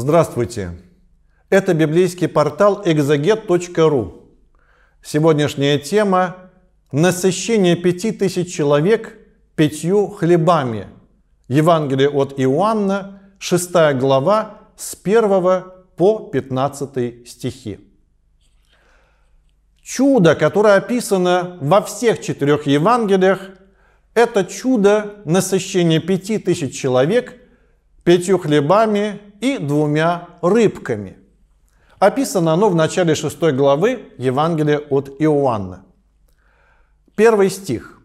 Здравствуйте! Это библейский портал exeget.ru. Сегодняшняя тема – насыщение пяти тысяч человек пятью хлебами. Евангелие от Иоанна, 6 глава, с 1 по 15 стихи. Чудо, которое описано во всех четырех Евангелиях, это чудо насыщения пяти тысяч человек пятью хлебами и двумя рыбками. Описано оно в начале 6 главы Евангелия от Иоанна. Первый стих.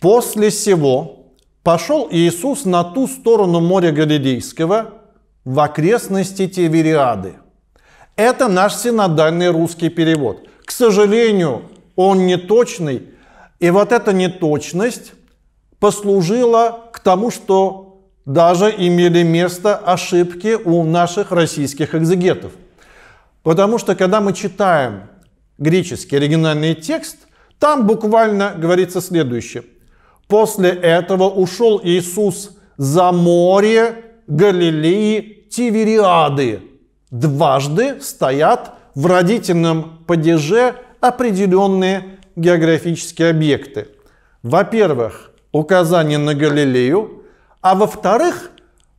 «После сего пошел Иисус на ту сторону моря Галилейского, в окрестности Тевериады». Это наш синодальный русский перевод. К сожалению, он неточный, и вот эта неточность послужила к тому, что даже имели место ошибки у наших российских экзегетов. Потому что когда мы читаем греческий оригинальный текст, там буквально говорится следующее. После этого ушел Иисус за море Галилеи Тивериады. Дважды стоят в родительном падеже определенные географические объекты. Во-первых, указание на Галилею, а во-вторых,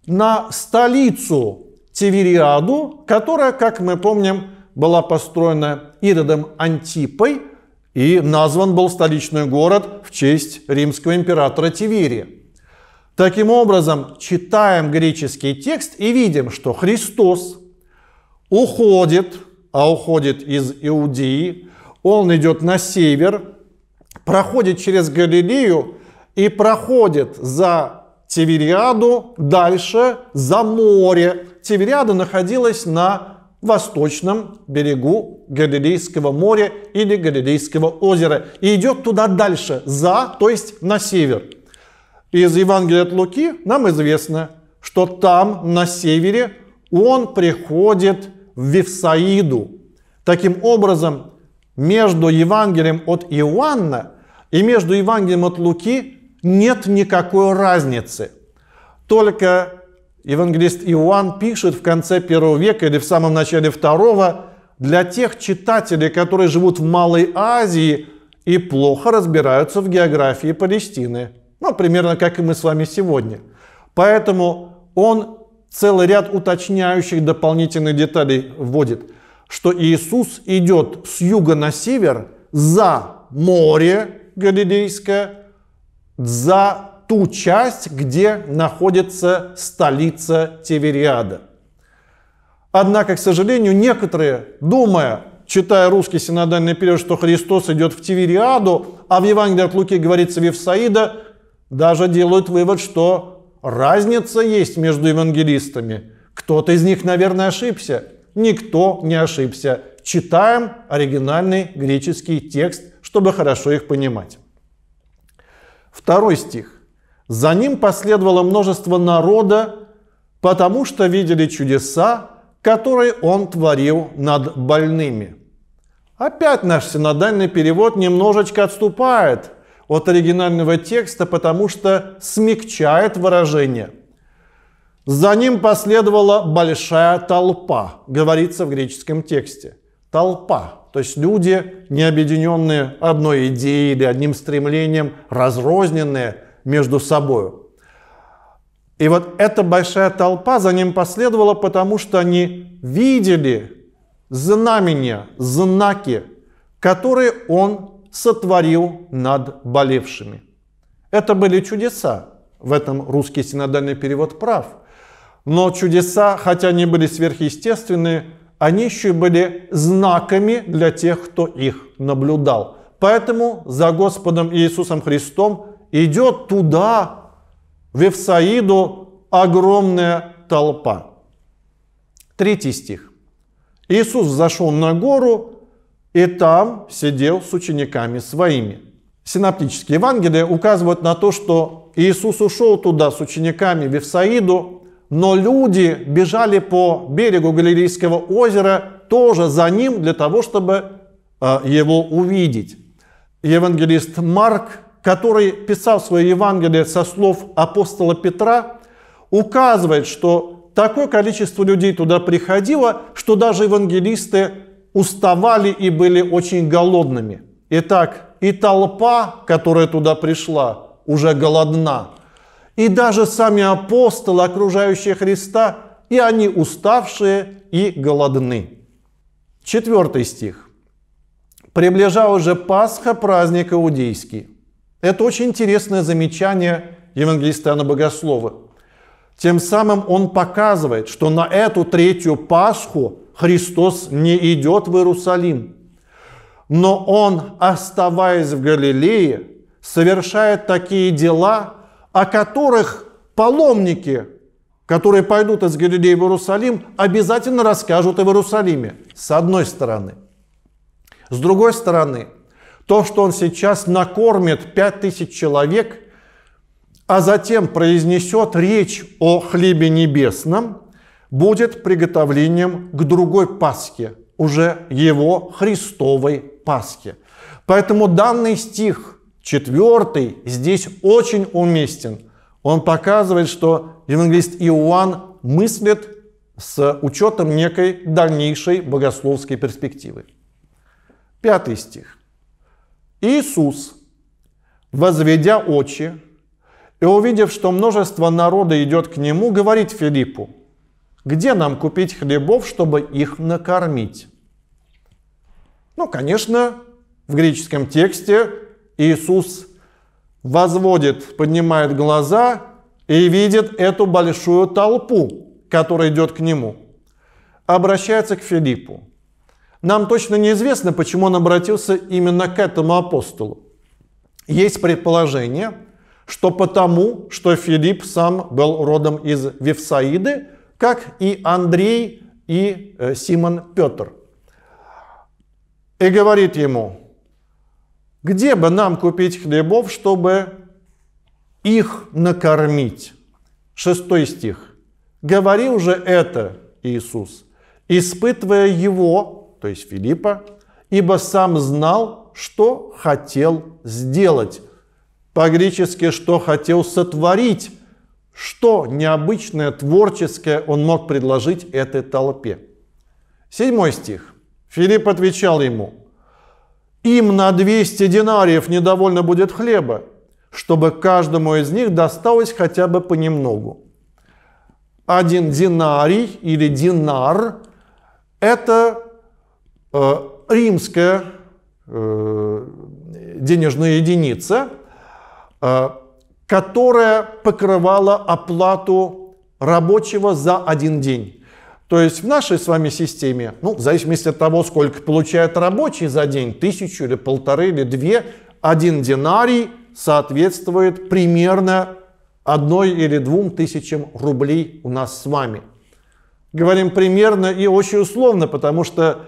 на столицу Тивериаду, которая, как мы помним, была построена Иродом Антипой и назван был столичный город в честь римского императора Тиверия. Таким образом, читаем греческий текст и видим, что Христос уходит, а уходит из Иудеи, он идет на север, проходит через Галилею и проходит за Тевериаду дальше за море. Тевериада находилась на восточном берегу Галилейского моря или Галилейского озера и идет туда дальше, за, то есть на север. Из Евангелия от Луки нам известно, что там, на севере, он приходит в Вифсаиду. Таким образом, между Евангелием от Иоанна и между Евангелием от Луки нет никакой разницы. Только евангелист Иоанн пишет в конце первого века или в самом начале второго, для тех читателей, которые живут в Малой Азии и плохо разбираются в географии Палестины. Ну, примерно как и мы с вами сегодня. Поэтому он целый ряд уточняющих дополнительных деталей вводит, что Иисус идет с юга на север за море Галилейское, за ту часть, где находится столица Тевериада. Однако, к сожалению, некоторые, думая, читая русский синодальный период, что Христос идет в Тивериаду, а в Евангелии от Луки говорится Вифсаида, даже делают вывод, что разница есть между евангелистами. Кто-то из них, наверное, ошибся. Никто не ошибся. Читаем оригинальный греческий текст, чтобы хорошо их понимать. Второй стих. За ним последовало множество народа, потому что видели чудеса, которые он творил над больными. Опять наш синодальный перевод немножечко отступает от оригинального текста, потому что смягчает выражение. За ним последовала большая толпа, говорится в греческом тексте. Толпа. То есть люди, не объединенные одной идеей или одним стремлением, разрозненные между собой. И вот эта большая толпа за ним последовала, потому что они видели знамения, знаки, которые он сотворил над болевшими. Это были чудеса. В этом русский синодальный перевод прав. Но чудеса, хотя они были сверхъестественные, они еще были знаками для тех, кто их наблюдал. Поэтому за Господом Иисусом Христом идет туда, в Евсаиду, огромная толпа. Третий стих. Иисус зашел на гору и там сидел с учениками своими. Синаптические Евангелия указывают на то, что Иисус ушел туда с учениками в Евсаиду, но люди бежали по берегу Галилейского озера тоже за ним для того, чтобы э, его увидеть. Евангелист Марк, который писал свое Евангелие со слов апостола Петра, указывает, что такое количество людей туда приходило, что даже евангелисты уставали и были очень голодными. Итак, и толпа, которая туда пришла, уже голодна – и даже сами апостолы, окружающие Христа, и они уставшие и голодны. Четвертый стих. Приближалась уже Пасха, праздник иудейский. Это очень интересное замечание евангелиста Иоанна Богослова. Тем самым он показывает, что на эту третью Пасху Христос не идет в Иерусалим. Но он, оставаясь в Галилее, совершает такие дела, о которых паломники, которые пойдут из Галилеи в Иерусалим, обязательно расскажут и в Иерусалиме, с одной стороны. С другой стороны, то, что он сейчас накормит 5000 человек, а затем произнесет речь о хлебе небесном, будет приготовлением к другой Пасхе, уже его Христовой Пасхе. Поэтому данный стих – Четвертый здесь очень уместен. Он показывает, что евангелист Иоанн мыслит с учетом некой дальнейшей богословской перспективы. Пятый стих. Иисус, возведя очи и увидев, что множество народа идет к нему, говорит Филиппу, где нам купить хлебов, чтобы их накормить? Ну, конечно, в греческом тексте Иисус возводит, поднимает глаза и видит эту большую толпу, которая идет к нему. Обращается к Филиппу. Нам точно неизвестно, почему он обратился именно к этому апостолу. Есть предположение, что потому, что Филипп сам был родом из Вифсаиды, как и Андрей и э, Симон Петр. И говорит ему, где бы нам купить хлебов, чтобы их накормить? Шестой стих. Говорил же это Иисус, испытывая его, то есть Филиппа, ибо сам знал, что хотел сделать. По-гречески, что хотел сотворить, что необычное, творческое он мог предложить этой толпе. Седьмой стих. Филипп отвечал ему, им на 200 динариев недовольно будет хлеба, чтобы каждому из них досталось хотя бы понемногу. Один динарий или динар – это э, римская э, денежная единица, э, которая покрывала оплату рабочего за один день. То есть в нашей с вами системе, ну, в зависимости от того, сколько получает рабочий за день, тысячу или полторы или две, один динарий соответствует примерно одной или двум тысячам рублей у нас с вами. Говорим примерно и очень условно, потому что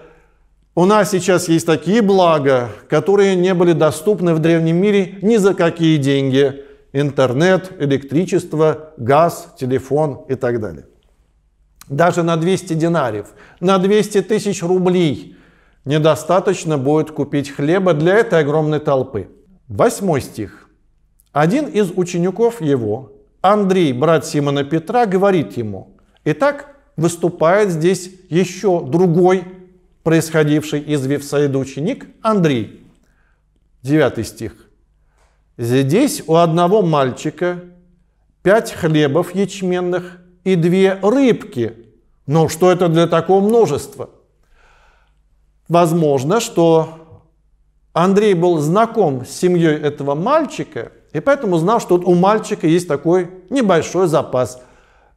у нас сейчас есть такие блага, которые не были доступны в древнем мире ни за какие деньги. Интернет, электричество, газ, телефон и так далее даже на 200 динариев, на 200 тысяч рублей недостаточно будет купить хлеба для этой огромной толпы. Восьмой стих. Один из учеников его, Андрей, брат Симона Петра, говорит ему, «Итак, выступает здесь еще другой, происходивший из Вифсаида ученик, Андрей». Девятый стих. «Здесь у одного мальчика пять хлебов ячменных и две рыбки. Но что это для такого множества? Возможно, что Андрей был знаком с семьей этого мальчика, и поэтому знал, что у мальчика есть такой небольшой запас.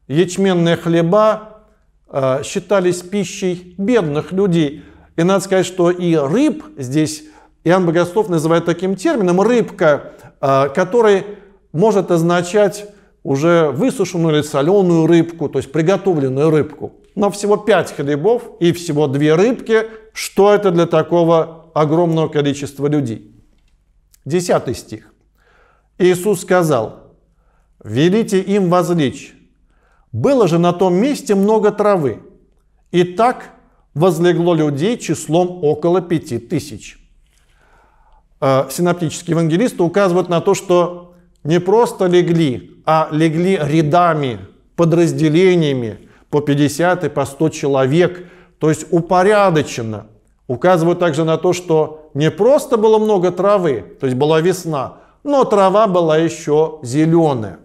Ячменные хлеба э, считались пищей бедных людей. И надо сказать, что и рыб здесь Иоанн Богослов называет таким термином рыбка, э, который может означать уже высушенную или соленую рыбку, то есть приготовленную рыбку. Но всего 5 хлебов и всего 2 рыбки. Что это для такого огромного количества людей? Десятый стих. Иисус сказал, «Велите им возлечь. Было же на том месте много травы. И так возлегло людей числом около пяти тысяч». Э, Синоптические евангелисты указывают на то, что не просто легли а легли рядами, подразделениями по 50 и по 100 человек, то есть упорядоченно. Указывают также на то, что не просто было много травы, то есть была весна, но трава была еще зеленая.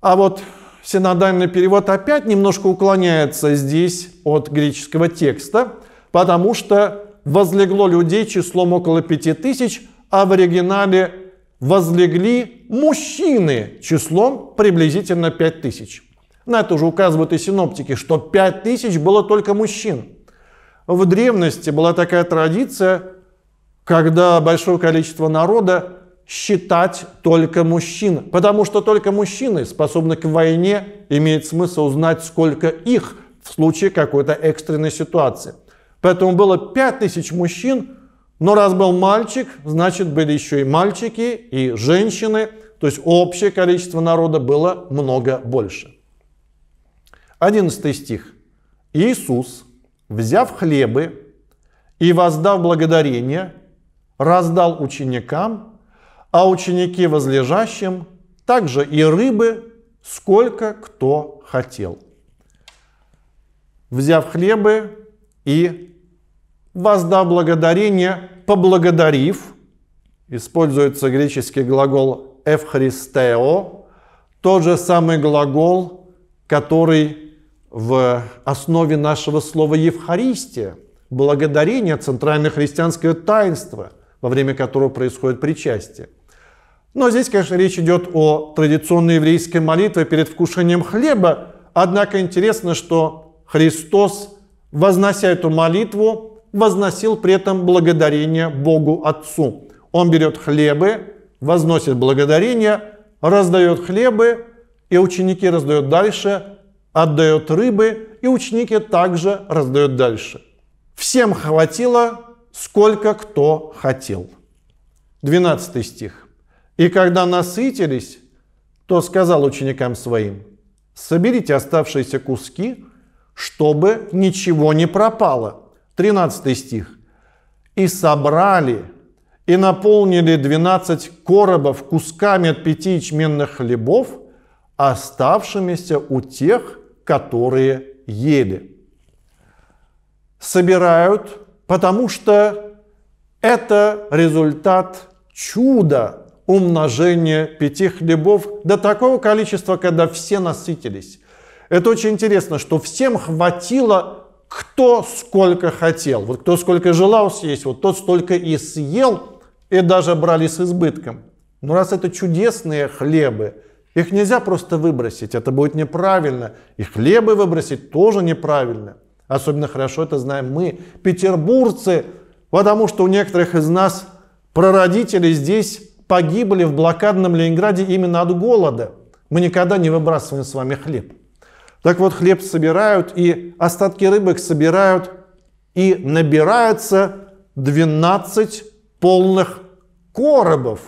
А вот синодальный перевод опять немножко уклоняется здесь от греческого текста, потому что возлегло людей числом около пяти тысяч, а в оригинале возлегли мужчины числом приблизительно 5000. На это уже указывают и синоптики, что 5000 было только мужчин. В древности была такая традиция, когда большое количество народа считать только мужчин, потому что только мужчины способны к войне, имеет смысл узнать, сколько их в случае какой-то экстренной ситуации. Поэтому было 5000 мужчин, но раз был мальчик, значит были еще и мальчики, и женщины, то есть общее количество народа было много больше. 11 стих. Иисус, взяв хлебы и воздав благодарение, раздал ученикам, а ученики возлежащим также и рыбы, сколько кто хотел. Взяв хлебы и Воздав благодарение, поблагодарив, используется греческий глагол «эвхристео», тот же самый глагол, который в основе нашего слова «евхаристия», благодарение, центральное христианское таинство, во время которого происходит причастие. Но здесь, конечно, речь идет о традиционной еврейской молитве перед вкушением хлеба, однако интересно, что Христос, вознося эту молитву, возносил при этом благодарение Богу Отцу. Он берет хлебы, возносит благодарение, раздает хлебы, и ученики раздают дальше, отдает рыбы, и ученики также раздают дальше. Всем хватило, сколько кто хотел. 12 стих. «И когда насытились, то сказал ученикам своим, соберите оставшиеся куски, чтобы ничего не пропало. 13 стих. «И собрали, и наполнили 12 коробов кусками от пяти ячменных хлебов, оставшимися у тех, которые ели». Собирают, потому что это результат чуда умножения пяти хлебов до такого количества, когда все насытились. Это очень интересно, что всем хватило кто сколько хотел. Вот кто сколько желал съесть, вот тот столько и съел, и даже брали с избытком. Но раз это чудесные хлебы, их нельзя просто выбросить, это будет неправильно. И хлебы выбросить тоже неправильно. Особенно хорошо это знаем мы, петербургцы, потому что у некоторых из нас прародители здесь погибли в блокадном Ленинграде именно от голода. Мы никогда не выбрасываем с вами хлеб. Так вот, хлеб собирают, и остатки рыбок собирают, и набирается 12 полных коробов.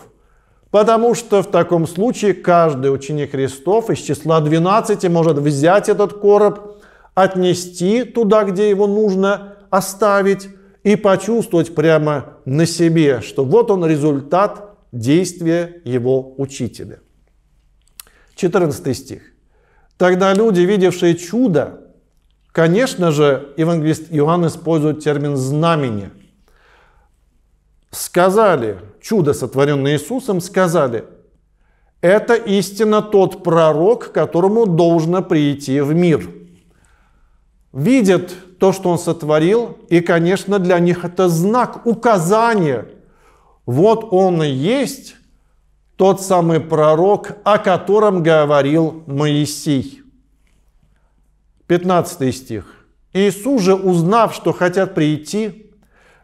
Потому что в таком случае каждый ученик Христов из числа 12 может взять этот короб, отнести туда, где его нужно, оставить и почувствовать прямо на себе, что вот он результат действия его учителя. 14 стих. Тогда люди, видевшие чудо, конечно же, евангелист Иоанн использует термин «знамение». Сказали, чудо, сотворенное Иисусом, сказали, это истинно тот пророк, которому должно прийти в мир. Видят то, что он сотворил, и, конечно, для них это знак, указание. Вот он и есть тот самый пророк, о котором говорил Моисей. 15 стих. Иисус же, узнав, что хотят прийти,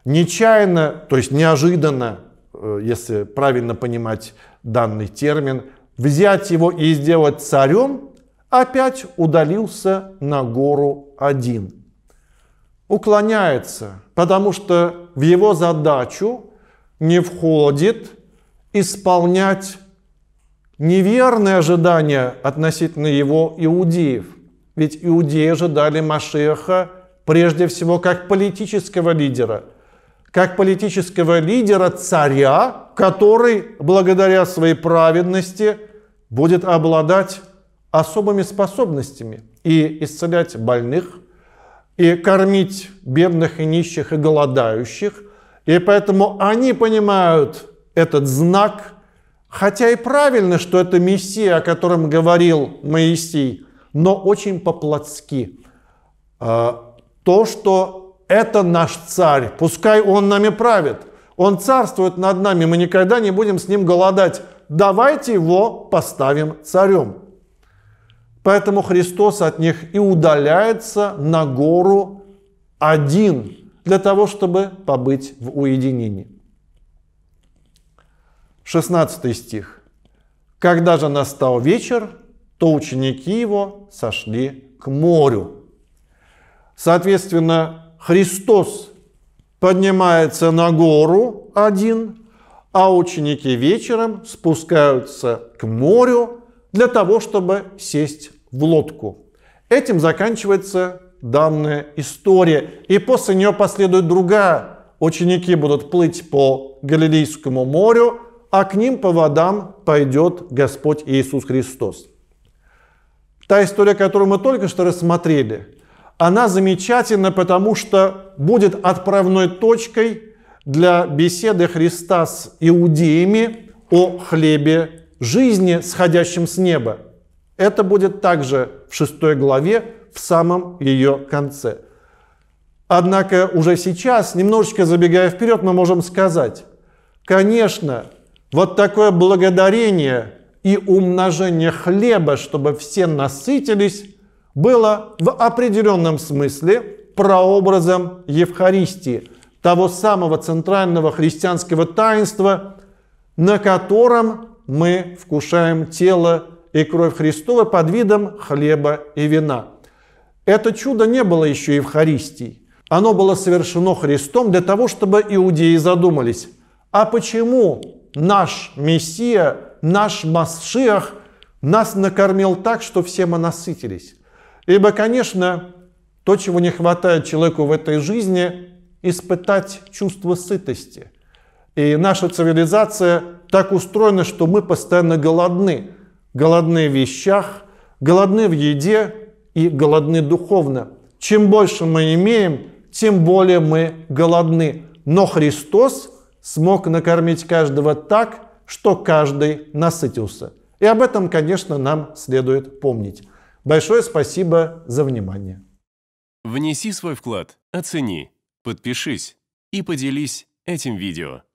нечаянно, то есть неожиданно, э, если правильно понимать данный термин, взять его и сделать царем, опять удалился на гору один. Уклоняется, потому что в его задачу не входит исполнять неверные ожидания относительно его иудеев. Ведь иудеи ожидали Машеха прежде всего как политического лидера, как политического лидера царя, который благодаря своей праведности будет обладать особыми способностями и исцелять больных, и кормить бедных и нищих и голодающих. И поэтому они понимают этот знак, хотя и правильно, что это Мессия, о котором говорил Моисей, но очень по-плотски. А, то, что это наш царь, пускай он нами правит, он царствует над нами, мы никогда не будем с ним голодать, давайте его поставим царем. Поэтому Христос от них и удаляется на гору один для того, чтобы побыть в уединении. 16 стих. «Когда же настал вечер, то ученики его сошли к морю». Соответственно, Христос поднимается на гору один, а ученики вечером спускаются к морю для того, чтобы сесть в лодку. Этим заканчивается данная история. И после нее последует другая. Ученики будут плыть по Галилейскому морю, а к ним по водам пойдет Господь Иисус Христос. Та история, которую мы только что рассмотрели, она замечательна, потому что будет отправной точкой для беседы Христа с иудеями о хлебе жизни, сходящем с неба. Это будет также в шестой главе, в самом ее конце. Однако уже сейчас, немножечко забегая вперед, мы можем сказать, конечно, вот такое благодарение и умножение хлеба, чтобы все насытились, было в определенном смысле прообразом Евхаристии, того самого центрального христианского таинства, на котором мы вкушаем тело и кровь Христова под видом хлеба и вина. Это чудо не было еще Евхаристией. Оно было совершено Христом для того, чтобы иудеи задумались, а почему наш Мессия, наш Масшиах нас накормил так, что все мы насытились. Ибо, конечно, то, чего не хватает человеку в этой жизни, испытать чувство сытости. И наша цивилизация так устроена, что мы постоянно голодны. Голодны в вещах, голодны в еде и голодны духовно. Чем больше мы имеем, тем более мы голодны. Но Христос смог накормить каждого так, что каждый насытился. И об этом, конечно, нам следует помнить. Большое спасибо за внимание. Внеси свой вклад, оцени, подпишись и поделись этим видео.